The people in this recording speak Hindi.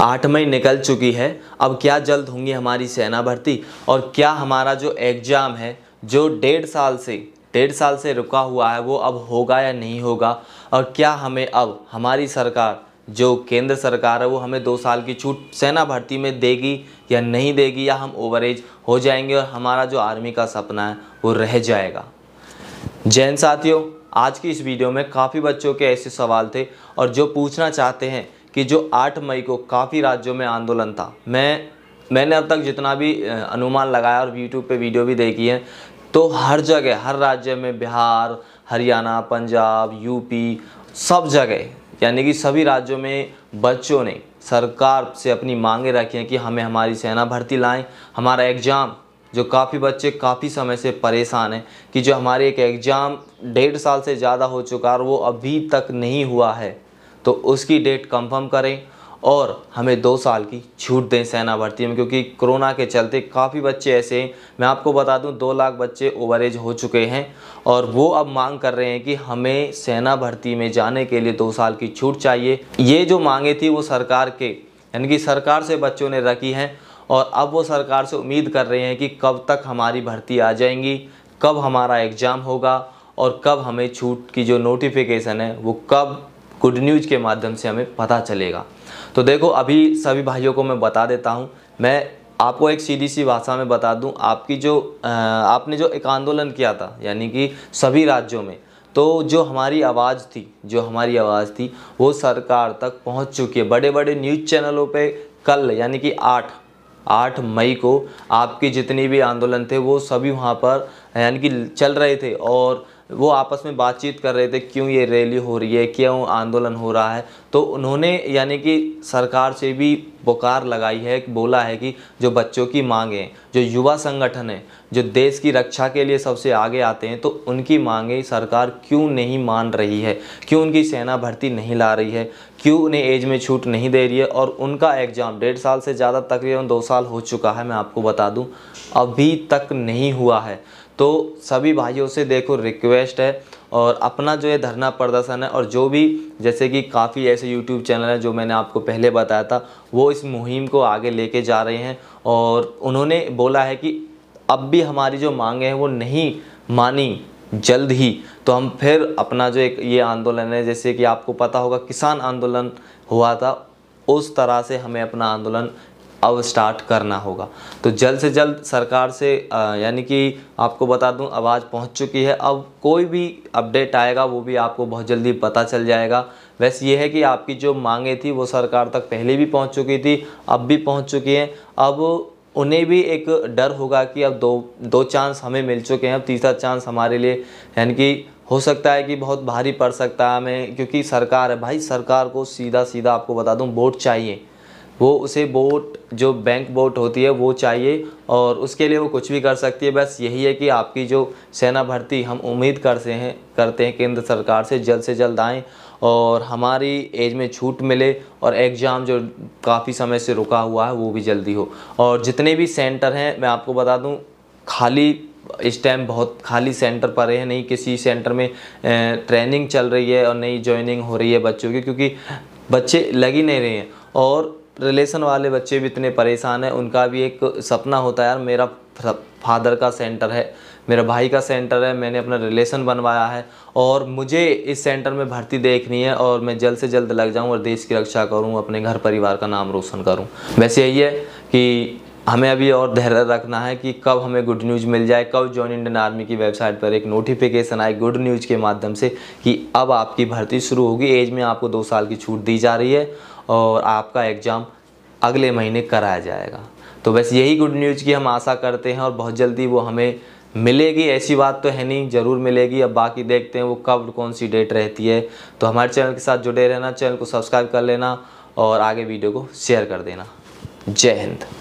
आठ मई निकल चुकी है अब क्या जल्द होंगी हमारी सेना भर्ती और क्या हमारा जो एग्ज़ाम है जो डेढ़ साल से डेढ़ साल से रुका हुआ है वो अब होगा या नहीं होगा और क्या हमें अब हमारी सरकार जो केंद्र सरकार है वो हमें दो साल की छूट सेना भर्ती में देगी या नहीं देगी या हम एज हो जाएंगे और हमारा जो आर्मी का सपना है वो रह जाएगा जैन साथियों आज की इस वीडियो में काफ़ी बच्चों के ऐसे सवाल थे और जो पूछना चाहते हैं कि जो 8 मई को काफ़ी राज्यों में आंदोलन था मैं मैंने अब तक जितना भी अनुमान लगाया और यूट्यूब पे वीडियो भी देखी है तो हर जगह हर राज्य में बिहार हरियाणा पंजाब यूपी सब जगह यानी कि सभी राज्यों में बच्चों ने सरकार से अपनी मांगे रखी हैं कि हमें हमारी सेना भर्ती लाएँ हमारा एग्ज़ाम जो काफ़ी बच्चे काफ़ी समय से परेशान हैं कि जो हमारे एक एग्ज़ाम डेढ़ साल से ज़्यादा हो चुका है और वो अभी तक नहीं हुआ है तो उसकी डेट कंफर्म करें और हमें दो साल की छूट दें सेना भर्ती में क्योंकि कोरोना के चलते काफ़ी बच्चे ऐसे हैं मैं आपको बता दूं दो लाख बच्चे ओवर एज हो चुके हैं और वो अब मांग कर रहे हैं कि हमें सेना भर्ती में जाने के लिए दो साल की छूट चाहिए ये जो मांगे थी वो सरकार के यानी कि सरकार से बच्चों ने रखी हैं और अब वो सरकार से उम्मीद कर रहे हैं कि कब तक हमारी भर्ती आ जाएंगी कब हमारा एग्ज़ाम होगा और कब हमें छूट की जो नोटिफिकेशन है वो कब गुड न्यूज़ के माध्यम से हमें पता चलेगा तो देखो अभी सभी भाइयों को मैं बता देता हूँ मैं आपको एक सीधी सी भाषा में बता दूं आपकी जो आपने जो एक आंदोलन किया था यानी कि सभी राज्यों में तो जो हमारी आवाज़ थी जो हमारी आवाज़ थी वो सरकार तक पहुंच चुकी है बड़े बड़े न्यूज़ चैनलों पे कल यानी कि आठ आठ मई को आपके जितनी भी आंदोलन थे वो सभी वहाँ पर यानी कि चल रहे थे और वो आपस में बातचीत कर रहे थे क्यों ये रैली हो रही है क्यों आंदोलन हो रहा है तो उन्होंने यानी कि सरकार से भी पुकार लगाई है बोला है कि जो बच्चों की मांगें जो युवा संगठन हैं जो देश की रक्षा के लिए सबसे आगे आते हैं तो उनकी मांगें सरकार क्यों नहीं मान रही है क्यों उनकी सेना भर्ती नहीं ला रही है क्यों उन्हें एज में छूट नहीं दे रही है और उनका एग्ज़ाम डेढ़ साल से ज़्यादा तकरीबन दो साल हो चुका है मैं आपको बता दूँ अभी तक नहीं हुआ है तो सभी भाइयों से देखो रिक्वेस्ट है और अपना जो है धरना प्रदर्शन है और जो भी जैसे कि काफ़ी ऐसे यूट्यूब चैनल हैं जो मैंने आपको पहले बताया था वो इस मुहिम को आगे लेके जा रहे हैं और उन्होंने बोला है कि अब भी हमारी जो मांगे हैं वो नहीं मानी जल्द ही तो हम फिर अपना जो एक ये आंदोलन है जैसे कि आपको पता होगा किसान आंदोलन हुआ था उस तरह से हमें अपना आंदोलन अब स्टार्ट करना होगा तो जल्द से जल्द सरकार से यानी कि आपको बता दूं आवाज़ पहुंच चुकी है अब कोई भी अपडेट आएगा वो भी आपको बहुत जल्दी पता चल जाएगा वैसे ये है कि आपकी जो मांगे थी वो सरकार तक पहले भी पहुंच चुकी थी अब भी पहुंच चुकी हैं अब उन्हें भी एक डर होगा कि अब दो दो चांस हमें मिल चुके हैं अब तीसरा चांस हमारे लिए यानी कि हो सकता है कि बहुत भारी पड़ सकता है हमें क्योंकि सरकार है भाई सरकार को सीधा सीधा आपको बता दूँ वोट चाहिए वो उसे बोट जो बैंक बोट होती है वो चाहिए और उसके लिए वो कुछ भी कर सकती है बस यही है कि आपकी जो सेना भर्ती हम उम्मीद करते हैं करते हैं केंद्र सरकार से जल्द से जल्द आएँ और हमारी एज में छूट मिले और एग्ज़ाम जो काफ़ी समय से रुका हुआ है वो भी जल्दी हो और जितने भी सेंटर हैं मैं आपको बता दूँ खाली इस टाइम बहुत खाली सेंटर पर हैं नहीं किसी सेंटर में ट्रेनिंग चल रही है और नहीं ज्वाइनिंग हो रही है बच्चों की क्योंकि बच्चे लग ही नहीं रहे हैं और रिलेशन वाले बच्चे भी इतने परेशान हैं उनका भी एक सपना होता है यार मेरा फादर का सेंटर है मेरा भाई का सेंटर है मैंने अपना रिलेशन बनवाया है और मुझे इस सेंटर में भर्ती देखनी है और मैं जल्द से जल्द लग जाऊं और देश की रक्षा करूं अपने घर परिवार का नाम रोशन करूं वैसे यही है कि हमें अभी और धैर्य रखना है कि कब हमें गुड न्यूज़ मिल जाए कब जॉइन इंडियन आर्मी की वेबसाइट पर एक नोटिफिकेशन आए गुड न्यूज़ के माध्यम से कि अब आपकी भर्ती शुरू होगी एज में आपको दो साल की छूट दी जा रही है और आपका एग्ज़ाम अगले महीने कराया जाएगा तो बस यही गुड न्यूज़ की हम आशा करते हैं और बहुत जल्दी वो हमें मिलेगी ऐसी बात तो है नहीं ज़रूर मिलेगी अब बाकी देखते हैं वो कब कौन सी डेट रहती है तो हमारे चैनल के साथ जुड़े रहना चैनल को सब्सक्राइब कर लेना और आगे वीडियो को शेयर कर देना जय हिंद